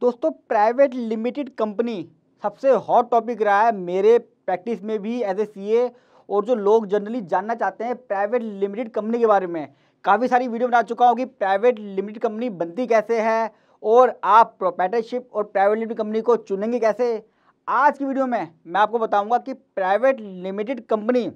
दोस्तों private limited company सबसे hot topic रहा है मेरे प्रैक्टिस में भी एज ए सी और जो लोग जनरली जानना चाहते हैं प्राइवेट लिमिटेड कंपनी के बारे में काफ़ी सारी वीडियो बना चुका हूँ कि प्राइवेट लिमिटेड कंपनी बनती कैसे है और आप प्रोपैटरशिप और प्राइवेट लिमिटेड कंपनी को चुनेंगे कैसे आज की वीडियो में मैं आपको बताऊँगा कि प्राइवेट लिमिटेड कंपनी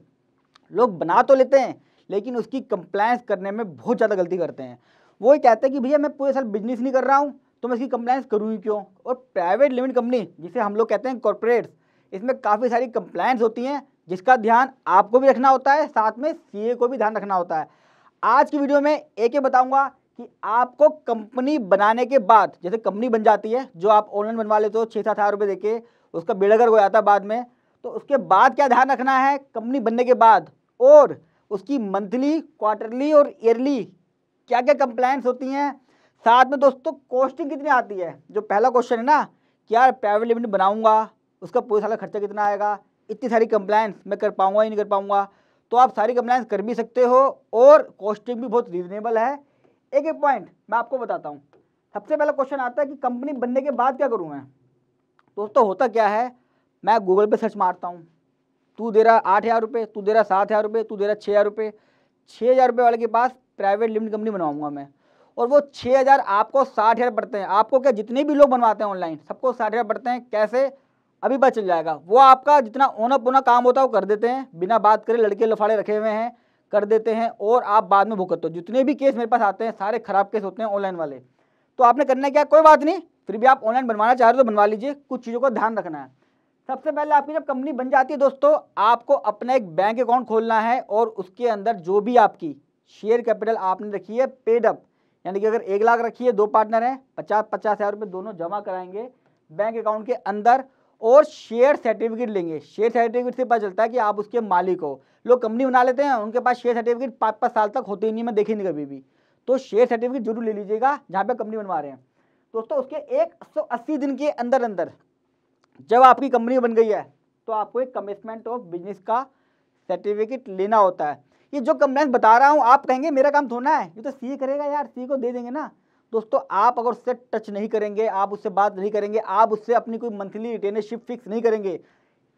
लोग बना तो लेते हैं लेकिन उसकी कंप्लायंस करने में बहुत ज़्यादा गलती करते हैं वो ये कहते हैं कि भैया मैं पूरे साल बिजनेस नहीं कर रहा हूँ तो मैं इसकी कंप्लाइंस करूँ ही क्यों और प्राइवेट लिमिट कंपनी जिसे हम लोग कहते हैं कॉरपोरेट्स इसमें काफ़ी सारी कंप्लाइंस होती हैं जिसका ध्यान आपको भी रखना होता है साथ में सी को भी ध्यान रखना होता है आज की वीडियो में एक ही बताऊँगा कि आपको कंपनी बनाने के बाद जैसे कंपनी बन जाती है जो आप ऑनलाइन बनवा लेते हो छः सात हज़ार रुपये दे के उसका बेड़गर हो जाता है बाद में तो उसके बाद क्या ध्यान रखना है कंपनी बनने के बाद और उसकी मंथली क्वार्टरली और ईयरली क्या क्या कंप्लाइंस होती हैं साथ में दोस्तों कॉस्टिंग कितनी आती है जो पहला क्वेश्चन है ना कि यार प्राइवेट लिमिट बनाऊंगा उसका पूरे साल का खर्चा कितना आएगा इतनी सारी कंप्लाइंस मैं कर पाऊँगा या नहीं कर पाऊँगा तो आप सारी कंप्लाइंस कर भी सकते हो और कॉस्टिंग भी बहुत रीजनेबल है एक एक पॉइंट मैं आपको बताता हूँ सबसे पहला क्वेश्चन आता है कि कंपनी बनने के बाद क्या करूँ मैं दोस्तों होता क्या है मैं गूगल पर सर्च मारता हूँ तू दे रहा आठ हज़ार रुपये तू दे रहा सात हज़ार रुपये तू दे रहा छः हज़ार रुपये छः हज़ार रुपये वाले के पास प्राइवेट लिमिटेड कंपनी बनवाऊँगा मैं और वो छः हज़ार आपको साठ हज़ार पड़ते हैं आपको क्या जितने भी लोग बनवाते हैं ऑनलाइन सबको साठ हज़ार पड़ते हैं कैसे अभी पता चल जाएगा वो आपका जितना ओना पुना काम होता है वो कर देते हैं बिना बात करे लड़के लफाड़े रखे हुए हैं कर देते हैं और आप बाद में भुगत हो जितने भी केस मेरे पास आते हैं सारे ख़राब केस होते हैं ऑनलाइन वाले तो आपने करना क्या कोई बात नहीं फिर भी आप ऑनलाइन बनवाना चाह रहे हो तो बनवा लीजिए कुछ चीज़ों का ध्यान रखना है सबसे पहले आपकी जब कंपनी बन जाती है दोस्तों आपको अपना एक बैंक अकाउंट खोलना है और उसके अंदर जो भी आपकी शेयर कैपिटल आपने रखी है पेडअप यानी कि अगर एक लाख रखी है दो पार्टनर हैं पचास पचास हज़ार रुपये दोनों जमा कराएंगे बैंक अकाउंट के अंदर और शेयर सर्टिफिकेट लेंगे शेयर सर्टिफिकेट से पता चलता है कि आप उसके मालिक हो लोग कंपनी बना लेते हैं उनके पास शेयर सर्टिफिकेट पाँच पाँच साल तक होते ही नहीं मैं देखे नहीं कभी भी तो शेयर सर्टिफिकेट जरूर ले लीजिएगा जहाँ पे कंपनी बनवा रहे हैं दोस्तों उसके एक दिन के अंदर अंदर जब आपकी कंपनी बन गई है तो आपको एक कमिटमेंट ऑफ बिजनेस का सर्टिफिकेट लेना होता है ये जो कंप्लेंस बता रहा हूँ आप कहेंगे मेरा काम थोड़ा है ये तो सी करेगा यार सी को दे देंगे ना दोस्तों आप अगर उससे टच नहीं करेंगे आप उससे बात नहीं करेंगे आप उससे अपनी कोई मंथली रिटेनरशिप फिक्स नहीं करेंगे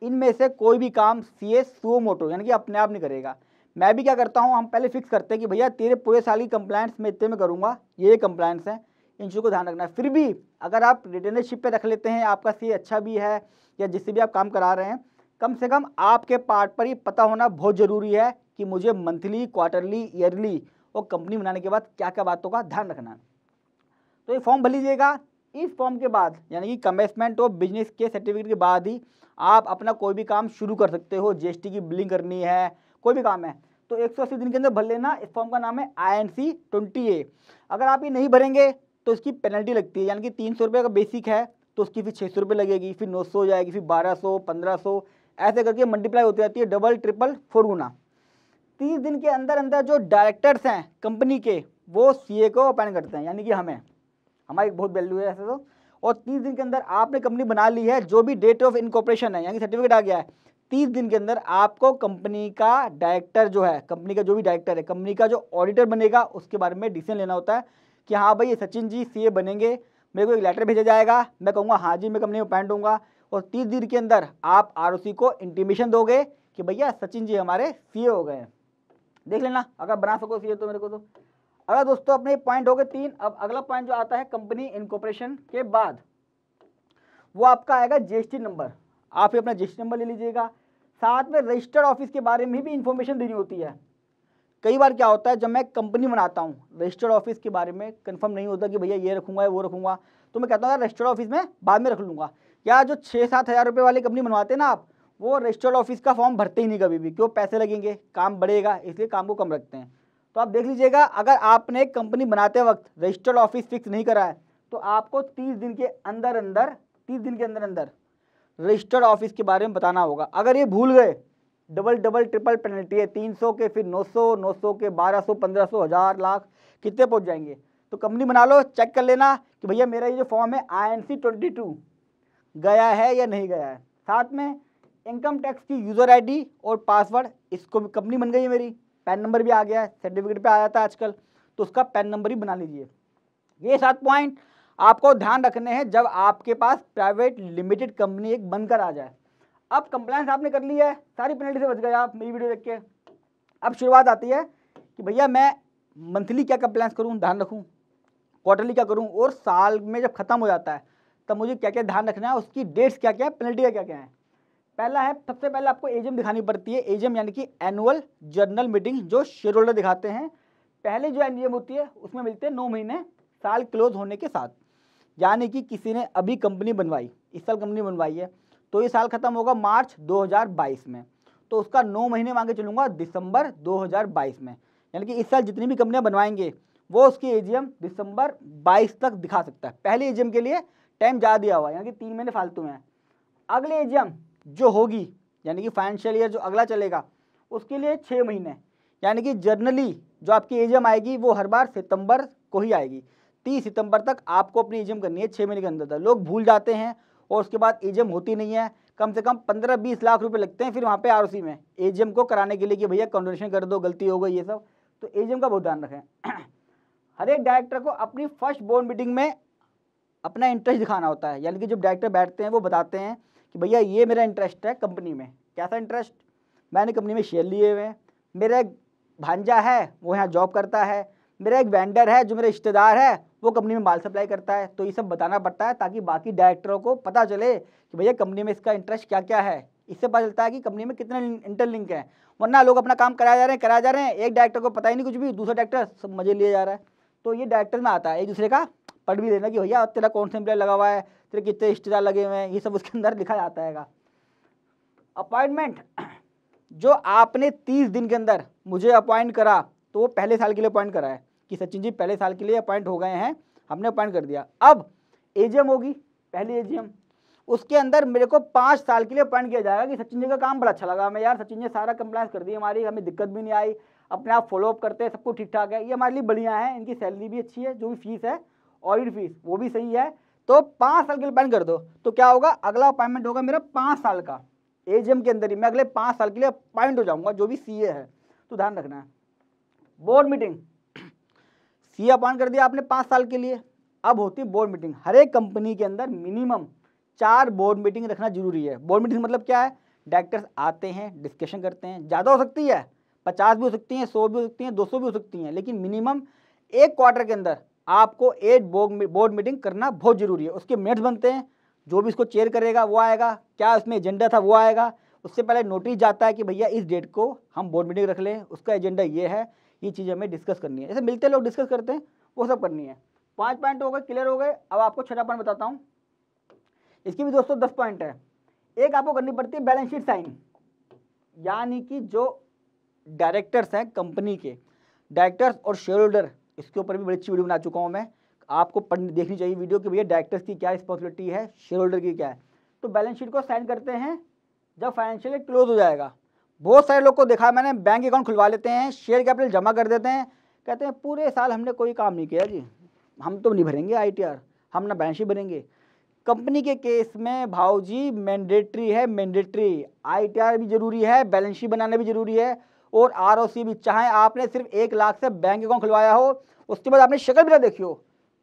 इनमें से कोई भी काम सी ए सो मोटो यानी कि अपने आप नहीं करेगा मैं भी क्या करता हूँ हम पहले फिक्स करते हैं कि भैया तेरे पूरे साल की कंप्लाइंस मैं इतने में करूँगा ये कंप्लाइंस हैं इन चीज़ों को ध्यान रखना है फिर भी अगर आप रिटर्नरशिप पे रख लेते हैं आपका सी अच्छा भी है या जिससे भी आप काम करा रहे हैं कम से कम आपके पार्ट पर ही पता होना बहुत ज़रूरी है कि मुझे मंथली क्वार्टरली ईयरली वो कंपनी बनाने के बाद क्या क्या बातों का ध्यान रखना है तो ये फॉर्म भर लीजिएगा इस फॉर्म के बाद यानी कि कमेसमेंट और बिजनेस के सर्टिफिकेट के बाद ही आप अपना कोई भी काम शुरू कर सकते हो जीएसटी की बिलिंग करनी है कोई भी काम है तो 180 दिन के अंदर भर लेना इस फॉर्म का नाम है I N C twenty A अगर आप ये नहीं भरेंगे तो इसकी पेनल्टी लगती है यानी कि तीन सौ रुपये का बेसिक है तो उसकी फिर छः सौ रुपये लगेगी फिर नौ सौ हो जाएगी फिर बारह सौ पंद्रह सौ ऐसे करके मल्टीप्लाई होती रहती है डबल ट्रिपल फोर गुना तीस दिन के अंदर अंदर जो डायरेक्टर्स हैं कंपनी के वो सीए को अपॉइंट करते हैं यानी कि हमें हमारी बहुत वैल्यू है ऐसे तो और तीस दिन के अंदर आपने कंपनी बना ली है जो भी डेट ऑफ इनकॉपरेशन है यानी सर्टिफिकेट आ गया है तीस दिन के अंदर आपको कंपनी का डायरेक्टर जो है कंपनी का जो भी डायरेक्टर है कंपनी का जो ऑडिटर बनेगा उसके बारे में डिसीजन लेना होता है कि हाँ भाई ये सचिन जी सी बनेंगे मेरे को एक लेटर भेजा जाएगा मैं कहूँगा हाँ जी मैं कंपनी में अपॉइंट हूँ और तीस दिन के अंदर आप आर को इंटीमेशन दोगे कि भैया सचिन जी हमारे सी हो गए हैं देख लेना अगर बना सको इस तो मेरे को तो अगर दोस्तों अपने पॉइंट हो गए तीन अब अगला पॉइंट जो आता है कंपनी इनकॉपरेशन के बाद वो आपका आएगा जीएसटी नंबर आप ही अपना जीएसटी नंबर ले लीजिएगा साथ में रजिस्टर्ड ऑफिस के बारे में भी इंफॉर्मेशन देनी होती है कई बार क्या होता है जब मैं कंपनी बनाता हूँ रजिस्टर्ड ऑफिस के बारे में कंफर्म नहीं होता कि भैया ये रखूँगा वो रखूँगा तो मैं कहता हूँ रजिस्टर्ड ऑफिस में बाद में रख लूँगा या जो छः सात हज़ार रुपये वाली कंपनी बनवाते ना आप वो रजिस्टर्ड ऑफिस का फॉर्म भरते ही नहीं कभी भी क्यों पैसे लगेंगे काम बढ़ेगा इसलिए काम को कम रखते हैं तो आप देख लीजिएगा अगर आपने कंपनी बनाते वक्त रजिस्टर्ड ऑफिस फिक्स नहीं करा है तो आपको तीस दिन के अंदर अंदर तीस दिन के अंदर अंदर रजिस्टर्ड ऑफिस के बारे में बताना होगा अगर ये भूल गए डबल डबल ट्रिपल पेनल्टी है तीन सौ के फिर नौ सौ नौ सौ के बारह सौ पंद्रह सौ हज़ार लाख कितने पहुंच जाएंगे तो कंपनी बना लो चेक कर लेना कि भैया मेरा ये जो फॉर्म है I N C twenty two गया है या नहीं गया है साथ में इनकम टैक्स की यूज़र आईडी और पासवर्ड इसको भी कंपनी बन गई है मेरी पैन नंबर भी आ गया है सर्टिफिकेट पे आ जाता है आजकल तो उसका पैन नंबर ही बना लीजिए ये सात पॉइंट आपको ध्यान रखने हैं जब आपके पास प्राइवेट लिमिटेड कंपनी एक बनकर आ जाए अब कंप्लाइंस आपने कर ली है सारी पेनल्टी से बच गए आप मेरी वीडियो देख के अब शुरुआत आती है कि भैया मैं मंथली क्या कंप्लाइंस करूँ ध्यान रखूँ क्वार्टरली क्या करूँ और साल में जब ख़त्म हो जाता है तब मुझे क्या क्या ध्यान रखना है उसकी डेट्स क्या क्या है पेनल्टी क्या क्या है पहला है सबसे पहले आपको एजीएम दिखानी पड़ती है एजीएम यानी कि एनुअल जनरल मीटिंग जो शेयर होल्डर दिखाते हैं पहले जो एनजीएम होती है उसमें मिलते हैं नौ महीने साल क्लोज होने के साथ यानी कि किसी ने अभी कंपनी बनवाई इस साल कंपनी बनवाई है तो ये साल ख़त्म होगा मार्च 2022 में तो उसका नौ महीने मांगे चलूँगा दिसंबर 2022 में यानी कि इस साल जितनी भी कंपनियाँ बनवाएंगे वो उसकी एजीएम दिसंबर 22 तक दिखा सकता है पहले एजीएम के लिए टाइम ज़्यादा दिया हुआ है यानी कि तीन महीने फालतू में अगले एजीएम जो होगी यानी कि फाइनेंशियल ईयर जो अगला चलेगा उसके लिए छः महीने यानी कि जर्नली जो आपकी एजम आएगी वो हर बार सितंबर को ही आएगी तीस सितंबर तक आपको अपनी एजम करनी है छः महीने के अंदर तक लोग भूल जाते हैं और उसके बाद एजम होती नहीं है कम से कम पंद्रह बीस लाख रुपए लगते हैं फिर वहाँ पे आर में एजीएम को कराने के लिए कि भैया कॉन्डोनेशन कर दो गलती हो गई ये सब तो एजीएम का बहुत ध्यान रखें हर एक डायरेक्टर को अपनी फर्स्ट बोर्ड मीटिंग में अपना इंटरेस्ट दिखाना होता है यानी कि जब डायरेक्टर बैठते हैं वो बताते हैं कि भैया ये मेरा इंटरेस्ट है कंपनी में कैसा इंटरेस्ट मैंने कंपनी में शेयर लिए हुए हैं मेरा एक भांजा है वो यहाँ जॉब करता है मेरा एक वेंडर है जो मेरा रिश्तेदार है वो कंपनी में माल सप्लाई करता है तो ये सब बताना पड़ता है ताकि बाकी डायरेक्टरों को पता चले कि भैया कंपनी में इसका इंटरेस्ट क्या क्या है इससे पता चलता है कि कंपनी में कितने इंटरलिंक हैं वरना लोग अपना काम कराया जा रहे हैं कराया जा रहे हैं एक डायरेक्टर को पता ही नहीं कुछ भी दूसरा डायरेक्टर सब मजे लिया जा रहा है तो ये डायरेक्टर में आता है एक दूसरे का पढ़ भी लेना कि भैया तेरा कौन सा एम्प्लॉय लगा हुआ है तेरे कितने रिश्तेदार लगे हुए हैं ये सब उसके अंदर लिखा जाता है अपॉइंटमेंट जो आपने तीस दिन के अंदर मुझे अपॉइंट करा तो वो पहले साल के लिए अपॉइंट करा है कि सचिन जी पहले साल के लिए अपॉइंट हो गए हैं हमने अपॉइंट कर दिया अब एजीएम होगी पहली एजीएम उसके अंदर मेरे को पाँच साल के लिए अपॉइंट किया जाएगा कि सचिन जी का काम बड़ा अच्छा लगा हमें यार सचिन जी सारा कंप्लाइंस कर दी हमारी हमें दिक्कत भी नहीं आई अपने आप फॉलोअप करते हैं सबको ठीक ठाक है ये हमारे लिए बढ़िया है इनकी सैलरी भी अच्छी है जो भी फीस है ऑडिट फीस वो भी सही है तो पाँच साल के लिए बैन कर दो तो क्या होगा अगला अपॉइंटमेंट होगा मेरा पाँच साल का एजीएम के अंदर ही मैं अगले पाँच साल के लिए अपॉइंट हो जाऊँगा जो भी सी है तो ध्यान रखना है बोर्ड मीटिंग सी अपॉइंट कर दिया आपने पाँच साल के लिए अब होती है बोर्ड मीटिंग हर एक कंपनी के अंदर मिनिमम चार बोर्ड मीटिंग रखना जरूरी है बोर्ड मीटिंग मतलब क्या है डायरेक्टर्स आते हैं डिस्कशन करते हैं ज़्यादा हो सकती है पचास भी हो सकती हैं सौ भी हो सकती हैं दो सौ भी हो सकती हैं लेकिन मिनिमम एक क्वार्टर के अंदर आपको एक बोर्ड मीटिंग करना बहुत ज़रूरी है उसके मिनट्स बनते हैं जो भी इसको चेयर करेगा वो आएगा क्या उसमें एजेंडा था वो आएगा उससे पहले नोटिस जाता है कि भैया इस डेट को हम बोर्ड मीटिंग रख लें उसका एजेंडा ये है ये चीज़ हमें डिस्कस करनी है जैसे मिलते लोग डिस्कस करते हैं वो सब करनी है पाँच पॉइंट हो गए क्लियर हो गए अब आपको छठा पॉइंट बताता हूँ इसकी भी दोस्तों दस पॉइंट है एक आपको करनी पड़ती है बैलेंस शीट साइन यानी कि जो डायरेक्टर्स हैं कंपनी के डायरेक्टर्स और शेयर होल्डर इसके ऊपर भी बड़ी अच्छी वीडियो बना चुका हूँ मैं आपको देखनी चाहिए वीडियो कि भैया डायरेक्टर्स की क्या रिस्पॉन्सिबिलिटी है शेयर होल्डर की क्या है तो बैलेंस शीट को साइन करते हैं जब फाइनेंशियल क्लोज हो जाएगा बहुत सारे लोग को देखा मैंने बैंक अकाउंट खुलवा लेते हैं शेयर कैपिटल जमा कर देते हैं कहते हैं पूरे साल हमने कोई काम नहीं किया जी हम तो नहीं भरेंगे आईटीआर हम ना बैलेंस शीट भरेंगे कंपनी के केस में भाव जी मैंडेट्री है टी आईटीआर भी जरूरी है बैलेंस शीट बनाना भी जरूरी है और आर भी चाहे आपने सिर्फ एक लाख से बैंक अकाउंट खुलवाया हो उसके बाद आपने शक्ल भी ना देखी हो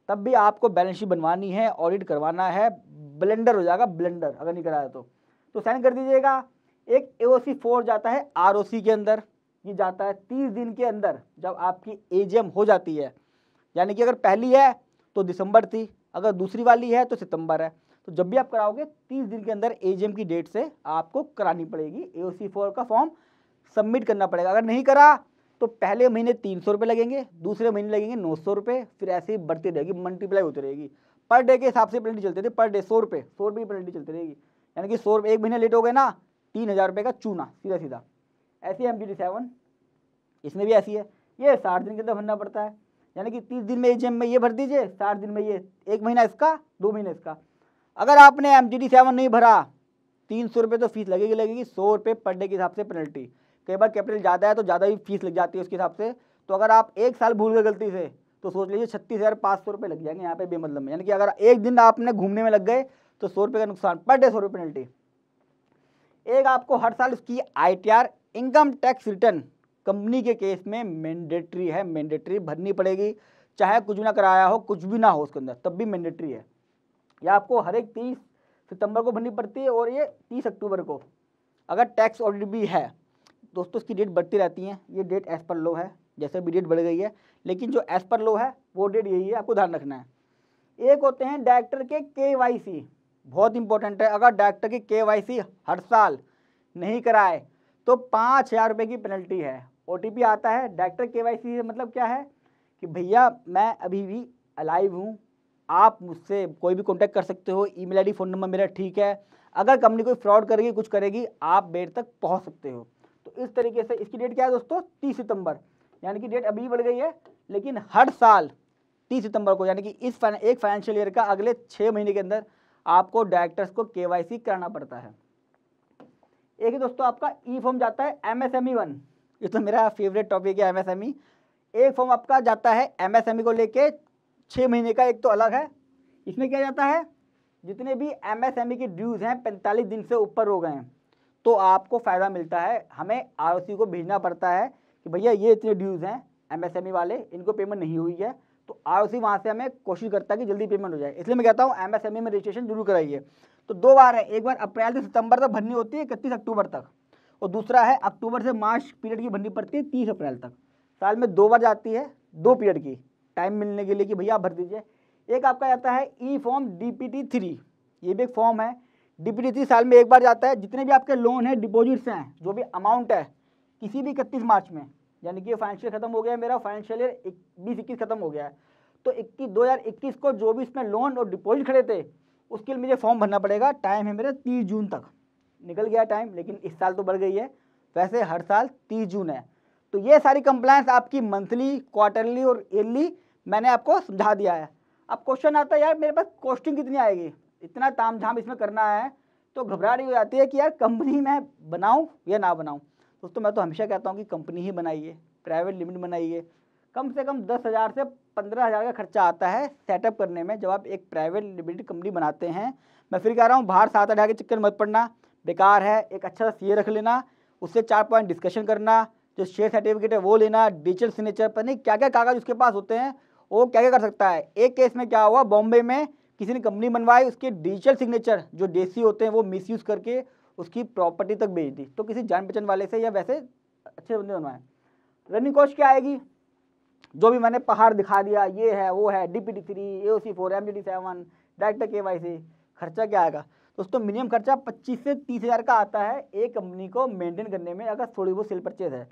तब भी आपको बैलेंस शीट बनवानी है ऑडिट करवाना है ब्लेंडर हो जाएगा ब्लेंडर अगर नहीं कराया तो तो साइन कर दीजिएगा एक ए ओ सी फोर जाता है आर ओ सी के अंदर ये जाता है तीस दिन के अंदर जब आपकी ए जी एम हो जाती है यानी कि अगर पहली है तो दिसंबर थी अगर दूसरी वाली है तो सितंबर है तो जब भी आप कराओगे तीस दिन के अंदर ए जी एम की डेट से आपको करानी पड़ेगी ए ओ सी फोर का फॉर्म सबमिट करना पड़ेगा अगर नहीं करा तो पहले महीने तीन सौ रुपये लगेंगे दूसरे महीने लगेंगे नौ सौ रुपये फिर ऐसे ही बढ़ती रहेगी मल्टीप्लाई होती रहेगी पर डे के हिसाब से पेनल्टी चलते थे पर डे सौ रुपये सौ रुपये की पेनल्टी चलती रहेगी यानी कि सौ रुपये एक महीने लेट हो गए ना तीन हज़ार रुपये का चूना सीधा सीधा ऐसी एम डी सेवन इसमें भी ऐसी है ये साठ दिन के अंदर भरना पड़ता है यानी कि तीस दिन में एजीएम में ये भर दीजिए साठ दिन में ये एक महीना इसका दो महीना इसका अगर आपने एम सेवन नहीं भरा तीन सौ रुपये तो फीस लगेगी लगेगी सौ रुपये पर डे के हिसाब से पेनल्टी कई बार कैपिटल ज़्यादा है तो ज़्यादा ही फीस लग जाती है उसके हिसाब से तो अगर आप एक साल भूल गए गलती से तो सोच लीजिए छत्तीस हज़ार पाँच सौ रुपये लग जाएंगे यहाँ पे बेमतलब में यानी कि अगर एक दिन आपने घूमने में लग गए तो सौ रुपये का नुकसान पर डे सौ रुपये पेनल्टी एक आपको हर साल उसकी ITR income tax return company के केस में मैंडेटरी है मैंडेटरी भरनी पड़ेगी चाहे कुछ भी ना कराया हो कुछ भी ना हो उसके अंदर तब भी मैंडेटरी है यह आपको हर एक तीस सितंबर को भरनी पड़ती है और ये तीस अक्टूबर को अगर टैक्स ऑडिट भी है दोस्तों इसकी डेट बढ़ती रहती हैं ये डेट एज पर लो है जैसे भी डेट बढ़ गई है लेकिन जो एज पर लो है वो डेट यही है आपको ध्यान रखना है एक होते हैं डायरेक्टर के के वाई सी बहुत इंपॉर्टेंट है अगर डायरेक्टर की के वाई सी हर साल नहीं कराए तो पाँच हज़ार रुपये की पेनल्टी है ओ आता है डायरेक्टर के वाई सी मतलब क्या है कि भैया मैं अभी भी अलाइव हूँ आप मुझसे कोई भी कांटेक्ट कर सकते हो ईमेल आईडी फ़ोन नंबर मेरा ठीक है अगर कंपनी कोई फ्रॉड करेगी कुछ करेगी आप बेर तक पहुँच सकते हो तो इस तरीके से इसकी डेट क्या है दोस्तों तीस सितंबर यानी कि डेट अभी बढ़ गई है लेकिन हर साल तीस सितंबर को यानी कि इस फाइन, एक फाइनेंशियल ईयर का अगले छः महीने के अंदर आपको डायरेक्टर्स को के कराना पड़ता है एक ही दोस्तों आपका ई e फॉर्म जाता है एम एस e ये तो मेरा फेवरेट टॉपिक है एम एक फॉर्म आपका जाता है एम एस e को लेके छः महीने का एक तो अलग है इसमें क्या जाता है जितने भी एम एस एम ई के ड्यूज़ हैं पैंतालीस दिन से ऊपर हो गए हैं तो आपको फ़ायदा मिलता है हमें आर को भेजना पड़ता है कि भैया ये इतने ड्यूज़ हैं एमएसएमई e वाले इनको पेमेंट नहीं हुई है तो आर ओ वहाँ से हमें कोशिश करता है कि जल्दी पेमेंट हो जाए इसलिए मैं कहता हूँ एमएसएमई e में रजिस्ट्रेशन जरूर कराइए तो दो बार है एक बार अप्रैल से सितंबर तक भरनी होती है इकतीस अक्टूबर तक और दूसरा है अक्टूबर से मार्च पीरियड की भरनी पड़ती है तीस अप्रैल तक साल में दो बार जाती है दो पीरियड की टाइम मिलने के लिए कि भैया आप भर दीजिए एक आपका जाता है E form D P T three ये भी एक फॉर्म है डीपीडीसी साल में एक बार जाता है जितने भी आपके लोन है डिपॉजिट्स हैं जो भी अमाउंट है किसी भी इकतीस मार्च में यानी कि फाइनेंशियल खत्म हो गया है मेरा फाइनेंशियल ईयर बीस इक्कीस खत्म हो गया है तो इक्कीस दो हज़ार इक्कीस को जो भी इसमें लोन और डिपॉजिट खड़े थे उसके लिए मुझे फॉर्म भरना पड़ेगा टाइम है मेरा तीस जून तक निकल गया टाइम लेकिन इस साल तो बढ़ गई है वैसे हर साल तीस जून है तो ये सारी कंप्लायंस आपकी मंथली क्वार्टरली और ईयरली मैंने आपको समझा दिया है अब क्वेश्चन आता है यार मेरे पास कॉस्टिंग कितनी आएगी इतना ताम झाम इसमें करना है तो घबराहट हो जाती है कि यार कंपनी मैं बनाऊँ या ना बनाऊँ दोस्तों तो मैं तो हमेशा कहता हूँ कि कंपनी ही बनाइए प्राइवेट लिमिटेड बनाइए कम से कम दस हज़ार से पंद्रह हज़ार का खर्चा आता है सेटअप करने में जब आप एक प्राइवेट लिमिटेड कंपनी बनाते हैं मैं फिर कह रहा हूँ बाहर सात आठ के चक्कर मत पड़ना बेकार है एक अच्छा सा सी रख लेना उससे चार पॉइंट डिस्कशन करना जो शेयर सर्टिफिकेट है वो लेना डिजिटल सिग्नेचर पर नहीं क्या क्या कागज़ उसके पास होते हैं वो क्या क्या कर सकता है एक केस में क्या हुआ बॉम्बे में किसी ने कंपनी बनवाई उसके डिजिटल सिग्नेचर जो देसी होते हैं वो मिसयूज करके उसकी प्रॉपर्टी तक बेच दी तो किसी जान पहचान वाले से या वैसे अच्छे बंदे बनवाए रनिंग कॉस्ट क्या आएगी जो भी मैंने पहाड़ दिखा दिया ये है वो है D P D three A O C four M G D seven direct K Y C खर्चा क्या आएगा दोस्तों मिनिमम खर्चा पच्चीस से तीस हज़ार का आता है एक कंपनी को मेंटेन करने में अगर थोड़ी बहुत सेल परचेज है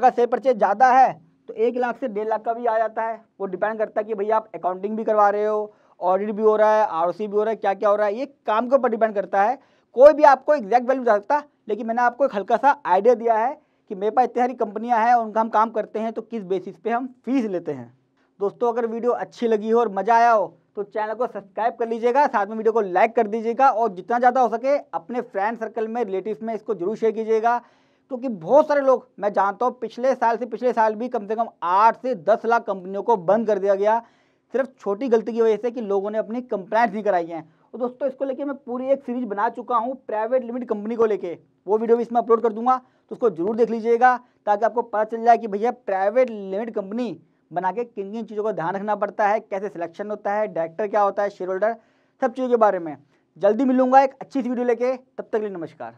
अगर सेल परचेज ज़्यादा है तो एक लाख से डेढ़ लाख का भी आ जाता है वो डिपेंड करता है कि भैया आप अकाउंटिंग भी करवा रहे हो ऑडिट भी हो रहा है आर भी हो रहा है क्या क्या हो रहा है ये काम के ऊपर डिपेंड करता है कोई भी आपको एग्जैक्ट वैल्यू बता सकता लेकिन मैंने आपको एक हल्का सा आइडिया दिया है कि मेरे पास इतनी सारी कंपनियाँ हैं उनका हम काम करते हैं तो किस बेसिस पे हम फीस लेते हैं दोस्तों अगर वीडियो अच्छी लगी हो और मज़ा आया हो तो चैनल को सब्सक्राइब कर लीजिएगा साथ में वीडियो को लाइक कर दीजिएगा और जितना ज़्यादा हो सके अपने फ्रेंड सर्कल में रिलेटिव में इसको जरूर शेयर कीजिएगा क्योंकि तो बहुत सारे लोग मैं जानता हूँ पिछले साल से पिछले साल भी कम से कम आठ से दस लाख कंपनियों को बंद कर दिया गया सिर्फ छोटी गलती की वजह से कि लोगों ने अपनी कंप्लेंट्स नहीं कराई हैं और तो दोस्तों इसको लेके मैं पूरी एक सीरीज बना चुका हूँ प्राइवेट लिमिट कंपनी को लेके वो वीडियो भी इसमें अपलोड कर दूंगा तो उसको जरूर देख लीजिएगा ताकि आपको पता चल जाए कि भैया प्राइवेट लिमिट कंपनी बना के किन किन चीज़ों का ध्यान रखना पड़ता है कैसे सिलेक्शन होता है डायरेक्टर क्या होता है शेयर होल्डर सब चीज़ों के बारे में जल्दी मिलूंगा एक अच्छी सी वीडियो लेके तब तक के लिए नमस्कार